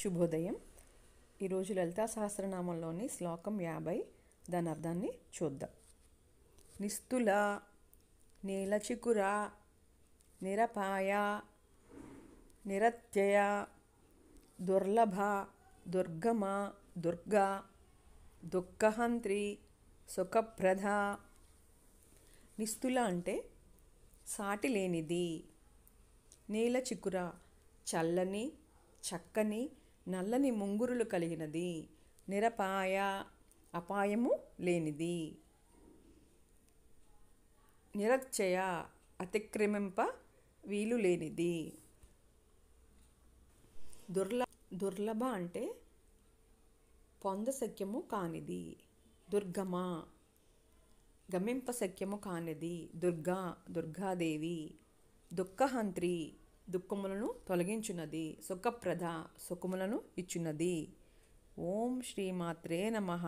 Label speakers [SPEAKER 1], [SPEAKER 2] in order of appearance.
[SPEAKER 1] శుభోదయం ఈరోజు లలితా సహస్రనామంలోని శ్లోకం యాభై దాని అర్థాన్ని చూద్దాం నిస్తుల నీల చికుర నిరపాయ నిరత్యయ దుర్లభ దుర్గమ దుర్గ దుఃఖహంత్రి సుఖప్రధ నిస్తుల అంటే సాటి లేనిది నీల చికుర చల్లని చక్కని నల్లని ముంగురులు కలిగినది నిరపాయ అపాయము లేనిది నిరక్షయ అతిక్రమింప వీలు లేనిది దుర్ల దుర్లభ అంటే పొందశక్యము కానిది దుర్గమ గమింపశక్యము కానిది దుర్గా దుర్గాదేవి దుఃఖహంత్రి దుఃఖములను తొలగించున్నది సుఖప్రద సుఖములను ఇచ్చున్నది ఓం శ్రీమాత్రే నమ